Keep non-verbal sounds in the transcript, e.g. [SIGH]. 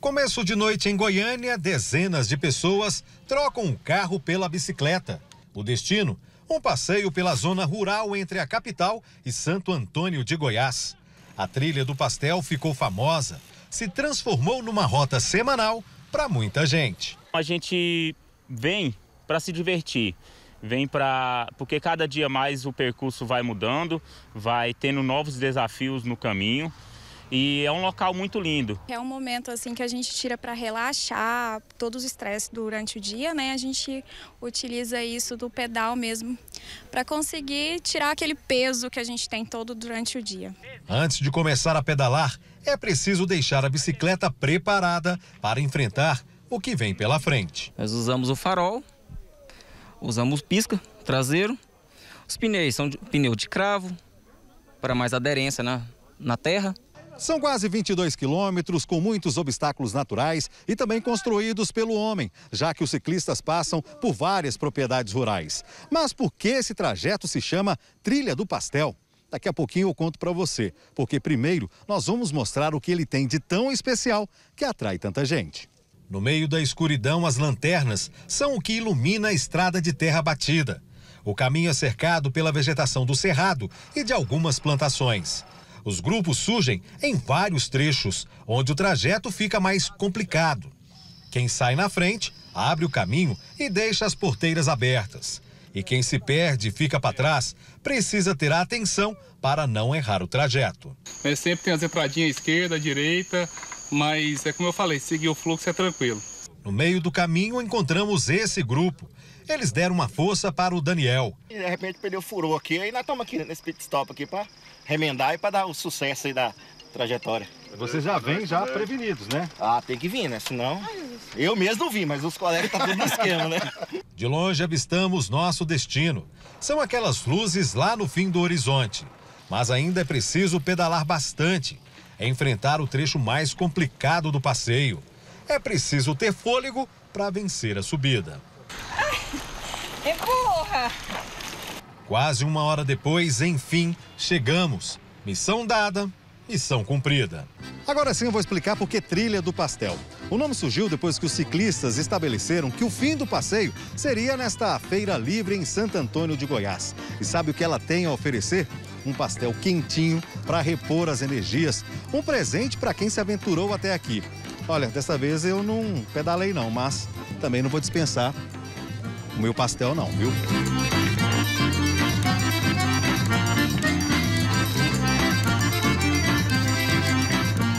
Começo de noite em Goiânia, dezenas de pessoas trocam um carro pela bicicleta. O destino, um passeio pela zona rural entre a capital e Santo Antônio de Goiás. A trilha do pastel ficou famosa, se transformou numa rota semanal para muita gente. A gente vem para se divertir, vem para porque cada dia mais o percurso vai mudando, vai tendo novos desafios no caminho. E é um local muito lindo. É um momento assim que a gente tira para relaxar todos os estresse durante o dia, né? A gente utiliza isso do pedal mesmo para conseguir tirar aquele peso que a gente tem todo durante o dia. Antes de começar a pedalar, é preciso deixar a bicicleta preparada para enfrentar o que vem pela frente. Nós usamos o farol, usamos pisca traseiro, os pneus são de, pneu de cravo para mais aderência na, na terra. São quase 22 quilômetros, com muitos obstáculos naturais e também construídos pelo homem, já que os ciclistas passam por várias propriedades rurais. Mas por que esse trajeto se chama Trilha do Pastel? Daqui a pouquinho eu conto para você, porque primeiro nós vamos mostrar o que ele tem de tão especial que atrai tanta gente. No meio da escuridão, as lanternas são o que ilumina a estrada de terra batida. O caminho é cercado pela vegetação do cerrado e de algumas plantações. Os grupos surgem em vários trechos, onde o trajeto fica mais complicado. Quem sai na frente abre o caminho e deixa as porteiras abertas. E quem se perde e fica para trás precisa ter atenção para não errar o trajeto. É, sempre tem as entradinhas à esquerda, à direita, mas é como eu falei, seguir o fluxo é tranquilo. No meio do caminho encontramos esse grupo eles deram uma força para o Daniel. E de repente o furou aqui, aí nós estamos aqui nesse pit stop aqui para remendar e para dar o sucesso aí da trajetória. Vocês já vêm já prevenidos, né? Ah, tem que vir, né? Senão. Eu mesmo não vim, mas os colegas estão tá tudo no esquema, né? [LAUGHS] De longe avistamos nosso destino. São aquelas luzes lá no fim do horizonte. Mas ainda é preciso pedalar bastante. É enfrentar o trecho mais complicado do passeio. É preciso ter fôlego para vencer a subida. Empurra! Quase uma hora depois, enfim, chegamos. Missão dada, missão cumprida. Agora sim eu vou explicar por que Trilha do Pastel. O nome surgiu depois que os ciclistas estabeleceram que o fim do passeio seria nesta feira livre em Santo Antônio de Goiás. E sabe o que ela tem a oferecer? Um pastel quentinho para repor as energias. Um presente para quem se aventurou até aqui. Olha, dessa vez eu não pedalei não, mas também não vou dispensar o meu pastel não, viu?